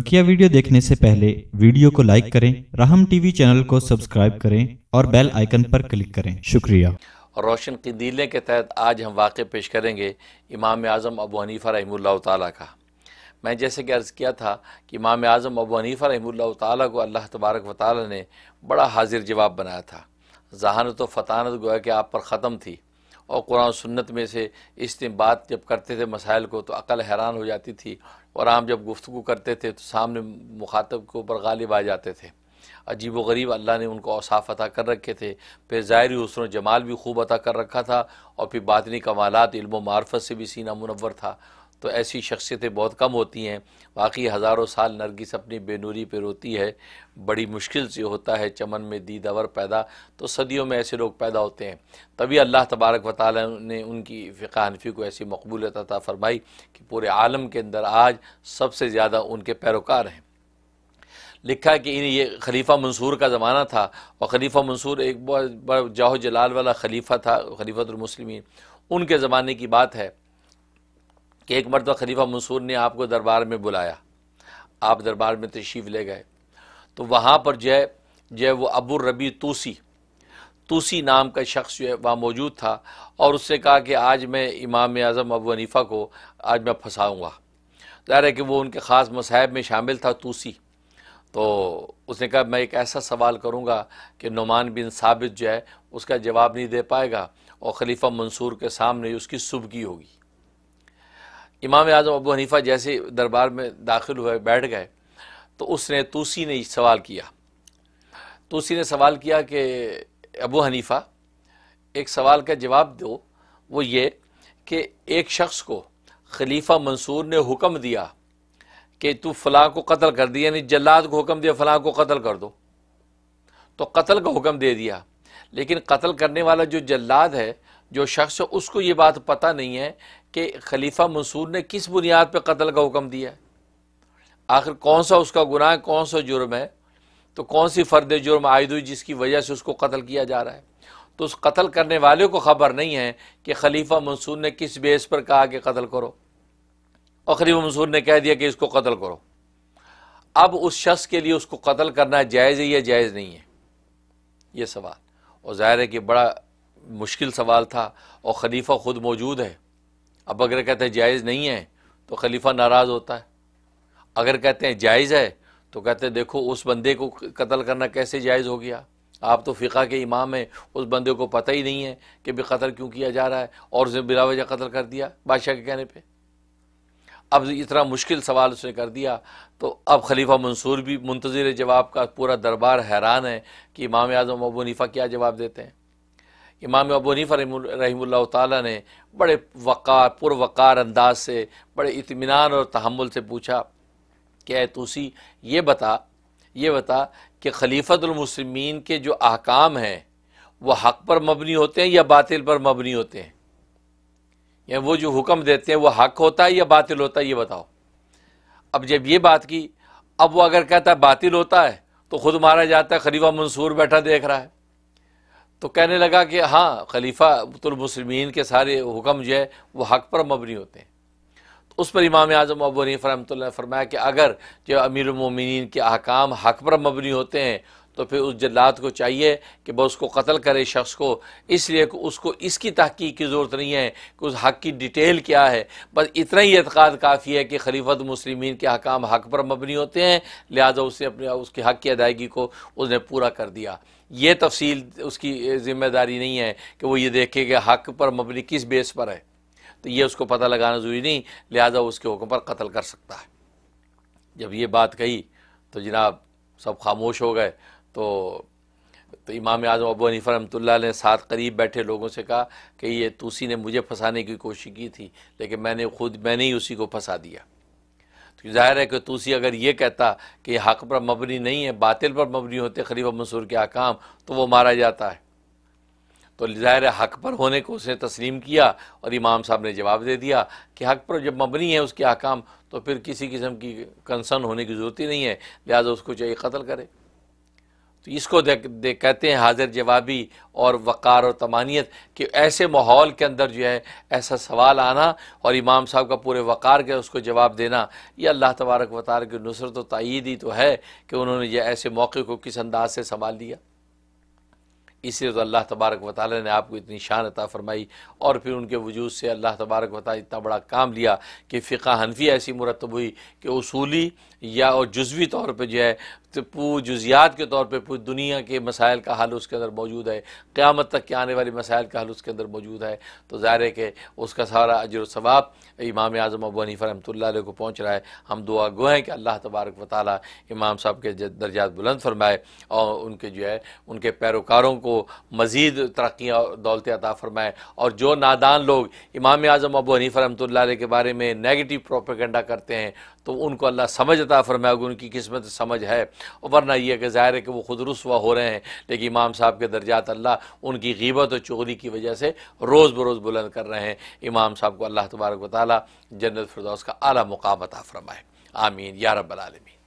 बकिया वीडियो देखने से पहले वीडियो को लाइक करें राहम टीवी चैनल को सब्सक्राइब करें और बेल आइकन पर क्लिक करें शुक्रिया रोशन कदीले के तहत आज हम वाक़ पेश करेंगे इमाम आज़म अबू हनीफ़ा रहमुल्ला ताला का मैं जैसे कि अर्ज़ किया था कि इमाम आज़म अबू हनीफ़ा रहमुल्ला ताला को अल्लाह तबारक व ने बड़ा हाजिर जवाब बनाया था जहानत व फतानत गोया के आप पर ख़त्म थी और कुरान सुन्नत में से इस बात जब करते थे मसाइल को तो अकल हैरान हो जाती थी और आम जब गुफ्तु करते थे तो सामने मुखातब के ऊपर गालिब आ जाते थे अजीब व गरीब अल्लाह ने उनको औसाफ अता कर रखे थे फिर ज़ाहरी हसन जमाल भी खूब अता कर रखा था और फिर बातनी कमालत इल्म मार्फत से भी सीना मुनवर था तो ऐसी शख्सियतें बहुत कम होती हैं बाकी हज़ारों साल नरगिस अपनी बेनूरी पर रोती है बड़ी मुश्किल से होता है चमन में दीदवर पैदा तो सदियों में ऐसे लोग पैदा होते हैं तभी अल्लाह तबारक व ताल ने उनकी फ़िका हनफी को ऐसी मकबूल अता फरमाई कि पूरे आलम के अंदर आज सबसे ज़्यादा उनके पैरोकार हैं लिखा कि इन्हें ये खलीफा मंसूर का ज़माना था और खलीफा मंसूर एक बहुत बड़ा जाहो जलाल वाला खलीफा था मुस्लिम उनके ज़माने की बात है एक मरतबा खलीफा मंसूर ने आपको दरबार में बुलाया आप दरबार में तशीफ़ ले गए तो वहाँ पर जो है जो है वो अबू रबी तूसी तूसी नाम का शख्स जो है वहाँ मौजूद था और उससे कहा कि आज मैं इमाम आज़म अबू हनीफ़ा को आज मैं फंसाऊँगा ज़ाहिर है कि वो उनके ख़ास मसाहब में शामिल था तूसी तो उसने कहा मैं एक ऐसा सवाल करूँगा कि नुमान बिन साबित जो है उसका जवाब नहीं दे पाएगा और खलीफा मंसूर के सामने उसकी सुबगी होगी इमाम आजम अबू हनीफ़ा जैसे दरबार में दाखिल हुए बैठ गए तो उसने तूसी ने सवाल किया तूसी ने सवाल किया कि अबू हनीफ़ा एक सवाल का जवाब दो वो ये कि एक शख्स को खलीफा मंसूर ने हुक्म दिया कि तू फलाँ को कत्ल कर दिया यानी जल्लाद को हुक्म दिया फलाँ को कत्ल कर दो तो कत्ल का हुक्म दे दिया लेकिन कत्ल करने वाला जो जल्लाद है जो शख्स है उसको ये बात पता नहीं है कि खलीफा मंसूर ने किस बुनियाद पर कत्ल का हुक्म दिया है आखिर कौन सा उसका गुनाह कौन सा जुर्म है तो कौन सी फ़र्द जुर्म आयद हुई जिसकी वजह से उसको कत्ल किया जा रहा है तो उस कत्ल करने वाले को ख़बर नहीं है कि खलीफा मंसूर ने किस बेस पर कहा कि कत्ल करो और खलीफा मंसूर ने कह दिया कि इसको कत्ल करो अब उस शख्स के लिए उसको कत्ल करना जायज़ है या जायज़ नहीं है ये सवाल और ज़ाहिर है कि बड़ा मुश्किल सवाल था और खलीफा ख़ुद मौजूद है अब अगर कहते हैं जायज़ नहीं है तो खलीफा नाराज़ होता है अगर कहते हैं जायज़ है तो कहते हैं देखो उस बंदे को कत्ल करना कैसे जायज़ हो गया आप तो फ़िका के इमाम हैं उस बंदे को पता ही नहीं है कि भी कत्ल क्यों किया जा रहा है और उसने बिलावजह कत्ल कर दिया बादशाह के कहने पर अब इतना मुश्किल सवाल उसने कर दिया तो अब खलीफा मंसूर भी मुंतजर जवाब का पूरा दरबार हैरान है कि इमाम आजम अबू नीफ़ा क्या जवाब देते हैं इमाम अबू रही तड़े ने बड़े वक़ार पुरवक़ार अंदाज से बड़े इतमान और तहमुल से पूछा कि ए तूसी ये बता ये बता कि खलीफतमसलमिन के जो अहकाम हैं वह हक पर मबनी होते हैं या बातिल पर मबनी होते हैं या वो जो हुक्म देते हैं वह हक होता है या बातिल होता है ये बताओ अब जब ये बात की अब वो अगर कहता है बातिल होता है तो ख़ुद मारा जाता है खलीफा मंसूर बैठा देख रहा है तो कहने लगा कि हाँ खलीफा खलीफातुलमसलमिन के सारे हुक्म जो है वो हक पर मबनी होते हैं तो उस पर इमाम आजम अबू हनीफ फरमाया कि अगर जो अमीर उमिन के अहकाम हक पर मबनी होते हैं तो फिर उस जल्लाद को चाहिए कि वह उसको कत्ल करे शख्स को इसलिए कि उसको इसकी तहकीक की ज़रूरत नहीं है कि उस हक़ की डिटेल क्या है बस इतना ही एतक़ाद काफ़ी है कि खलीफत मुसलिमीन के हकाम हक़ पर मबनी होते हैं लिहाजा उसने अपने उसके हक़ की अदायगी को उसने पूरा कर दिया ये तफसील उसकी ज़िम्मेदारी नहीं है कि वो ये देखे कि हक़ पर मबनी किस बेस पर है तो ये उसको पता लगाना ज़रूरी नहीं लिहाजा उसके हुक्म पर कत्ल कर सकता है जब ये बात कही तो जनाब सब खामोश हो गए तो तो इमाम आजम अबू हनीफा रमतुल्ला ने साथ करीब बैठे लोगों से कहा कि ये तूसी ने मुझे फंसाने की कोशिश की थी लेकिन मैंने खुद मैंने ही उसी को फंसा दिया तो जाहिर है कि तूसी अगर ये कहता कि हक पर मबनी नहीं है बातिल पर मबनी होते खलीफा मंसूर के अहकाम तो वो मारा जाता है तो ज़ाहिर हक पर होने को उसने तस्लीम किया और इमाम साहब ने जवाब दे दिया कि हक पर जब मबनी है उसके अहकाम तो फिर किसी किस्म की कंसर्न होने की ज़रूरत ही नहीं है लिहाजा उसको चाहिए कत्ल करे तो इसको दे, दे कहते हैं हाजिर जवाबी और वक़ार और तमानियत कि ऐसे माहौल के अंदर जो है ऐसा सवाल आना और इमाम साहब का पूरे वक़ार के उसको जवाब देना ये अल्लाह तबारक वतार की नुसरत तो तइद ही तो है कि उन्होंने ये ऐसे मौके को किस अंदाज से संभाल लिया इसलिए तो अल्लाह तबारक व ने आपको इतनी शान अता फ़रमाई और फिर उनके वजूद से अल्लाह तबारक व इतना बड़ा काम लिया कि फ़िका हनफी ऐसी मुरतब हुई कि उसूली या और जजवी तौर पर जो है तो पू जुजियात के तौर पर पूरी दुनिया के मसाइल का हल उसके अंदर मौजूद है क़्यामत तक के आने वाले मसाइल का हल उसके अंदर मौजूद है तो ज़ाहिर है कि उसका सारा अजर सवाब इमाम आज़म अबू हनीफ़ रमतल को पहुँच रहा है हम दुआ गो हैं कि अल्लाह तबारक व ताल इमाम साहब के दर्जात बुलंद फरमाए और उनके जो है उनके पैरोकारों को को मज़ीद तरक्की और दौलत अता फ़रमाए और जो नादान लोग इमाम आज़म अबू हनीफ रमत के बारे में नेगेटिव प्रोपेगेंडा करते हैं तो उनको अल्लाह समझ अता फ़रमाए उनकी किस्मत समझ है वरना यह कि ज़ाहिर है कि वो खुद रसुआ हो रहे हैं लेकिन इमाम साहब के दर्जात अल्लाह उनकी गीबत और चोरी की वजह से रोज़ बरोज़ बुलंद कर रहे हैं इमाम साहब को अल्लाह तबारक वाली जन्नत फिरदौस का अली मुकाम अता फ़रमाए आमीन या रबालमीन